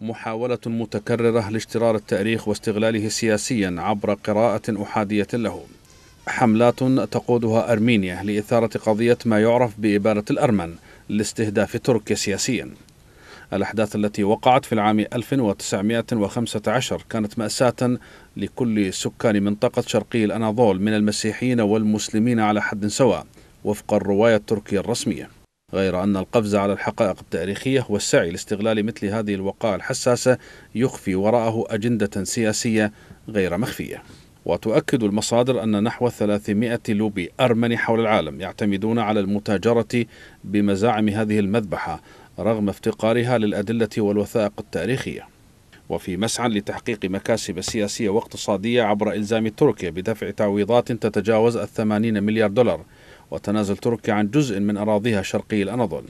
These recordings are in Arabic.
محاولة متكررة لاشترار التاريخ واستغلاله سياسيا عبر قراءة أحادية له حملات تقودها أرمينيا لإثارة قضية ما يعرف بإبارة الأرمن لاستهداف تركيا سياسيا الأحداث التي وقعت في العام 1915 كانت مأساة لكل سكان منطقة شرقي الأناضول من المسيحيين والمسلمين على حد سواء وفق الرواية التركية الرسمية غير أن القفز على الحقائق التاريخية والسعي لاستغلال مثل هذه الوقائع الحساسة يخفي وراءه أجندة سياسية غير مخفية وتؤكد المصادر أن نحو 300 لوبي أرمني حول العالم يعتمدون على المتاجرة بمزاعم هذه المذبحة رغم افتقارها للأدلة والوثائق التاريخية وفي مسعى لتحقيق مكاسب سياسية واقتصادية عبر إلزام تركيا بدفع تعويضات تتجاوز الثمانين مليار دولار وتنازل تركيا عن جزء من أراضيها شرقي الأناضول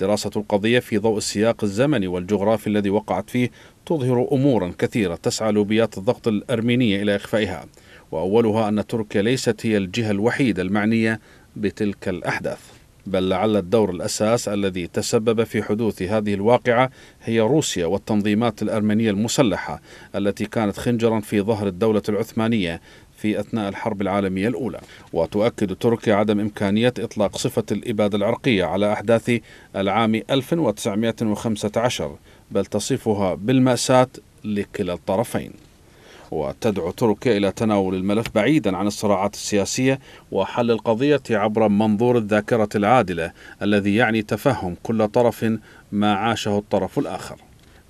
دراسة القضية في ضوء السياق الزمني والجغرافي الذي وقعت فيه تظهر أمورا كثيرة تسعى لوبيات الضغط الأرمينية إلى إخفائها وأولها أن تركيا ليست هي الجهة الوحيدة المعنية بتلك الأحداث بل لعل الدور الأساس الذي تسبب في حدوث هذه الواقعة هي روسيا والتنظيمات الأرمنية المسلحة التي كانت خنجرا في ظهر الدولة العثمانية في أثناء الحرب العالمية الأولى وتؤكد تركيا عدم إمكانية إطلاق صفة الإبادة العرقية على أحداث العام 1915 بل تصفها بالمأساة لكلا الطرفين وتدعو تركيا إلى تناول الملف بعيدا عن الصراعات السياسية وحل القضية عبر منظور الذاكرة العادلة الذي يعني تفهم كل طرف ما عاشه الطرف الآخر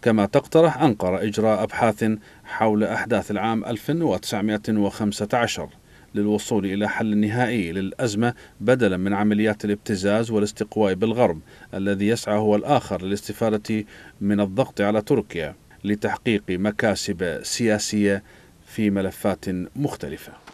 كما تقترح أنقرة إجراء أبحاث حول أحداث العام 1915 للوصول إلى حل نهائي للأزمة بدلا من عمليات الابتزاز والاستقواء بالغرب الذي يسعى هو الآخر للاستفادة من الضغط على تركيا لتحقيق مكاسب سياسيه في ملفات مختلفه